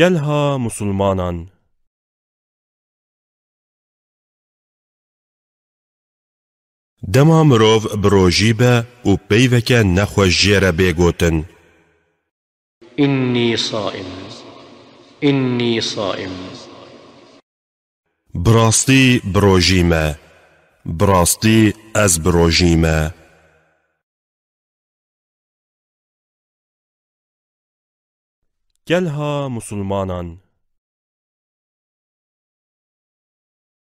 گل مسلمانان دەما مرۆڤ بڕۆژی بە و پەیوەکە نەخۆش ژێرە بێگوتن إني صائم إني صائم براستي بروجيما براستي أز بروجيما Gel ha Müslümanan.